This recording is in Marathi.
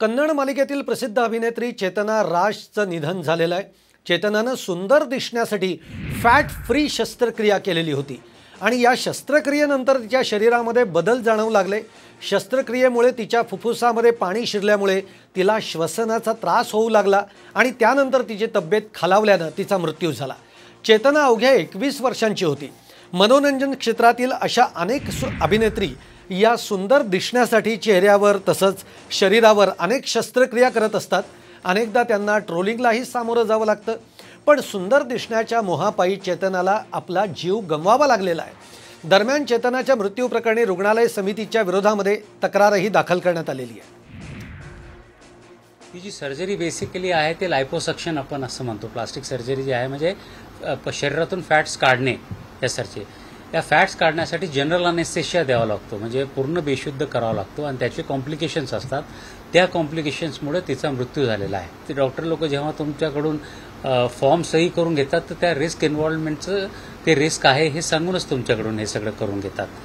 कन्नड मालिकेतील प्रसिद्ध अभिनेत्री चेतना राजचं निधन झालेलं आहे चेतनानं सुंदर दिसण्यासाठी फॅट फ्री शस्त्रक्रिया केलेली होती आणि या शस्त्रक्रियेनंतर तिच्या शरीरामध्ये बदल जाणवू लागले शस्त्रक्रियेमुळे तिच्या फुफ्फुसामध्ये पाणी शिरल्यामुळे तिला श्वसनाचा त्रास होऊ लागला आणि त्यानंतर तिची तब्येत खालावल्यानं तिचा मृत्यू झाला चेतना अवघ्या एकवीस वर्षांची होती मनोरंजन क्षेत्रातील अशा अनेक अभिनेत्री या सुंदर दिसण्यासाठी चेहऱ्यावर तसंच शरीरावर अनेक शस्त्रक्रिया करत असतात अनेकदा त्यांना ट्रोलिंगलाही सामोरं जावं लागतं पण सुंदर दिसण्याच्या मोहापायी चेतनाला आपला जीव गमवावा लागलेला आहे दरम्यान चेतनाच्या मृत्यू प्रकरणी रुग्णालय समितीच्या विरोधामध्ये तक्रारही दाखल करण्यात आलेली आहे ती जी सर्जरी बेसिकली आहे ते लायपोसक्शन आपण असं म्हणतो प्लास्टिक सर्जरी जी आहे म्हणजे शरीरातून फॅट्स काढणे या सर्जरी या फॅट्स काढण्यासाठी जनरल अनेस्थेशिया द्यावा लागतो म्हणजे पूर्ण बेशुद्ध करावा लागतो आणि त्याचे कॉम्प्लिकेशन्स असतात त्या कॉम्प्लिकेशन्समुळे तिचा मृत्यू झालेला आहे ते डॉक्टर लोक जेव्हा तुमच्याकडून फॉर्म सही करून घेतात तर त्या रिस्क इन्व्हॉल्वमेंटचं ते रिस्क आहे हे सांगूनच तुमच्याकडून हे सगळं करून घेतात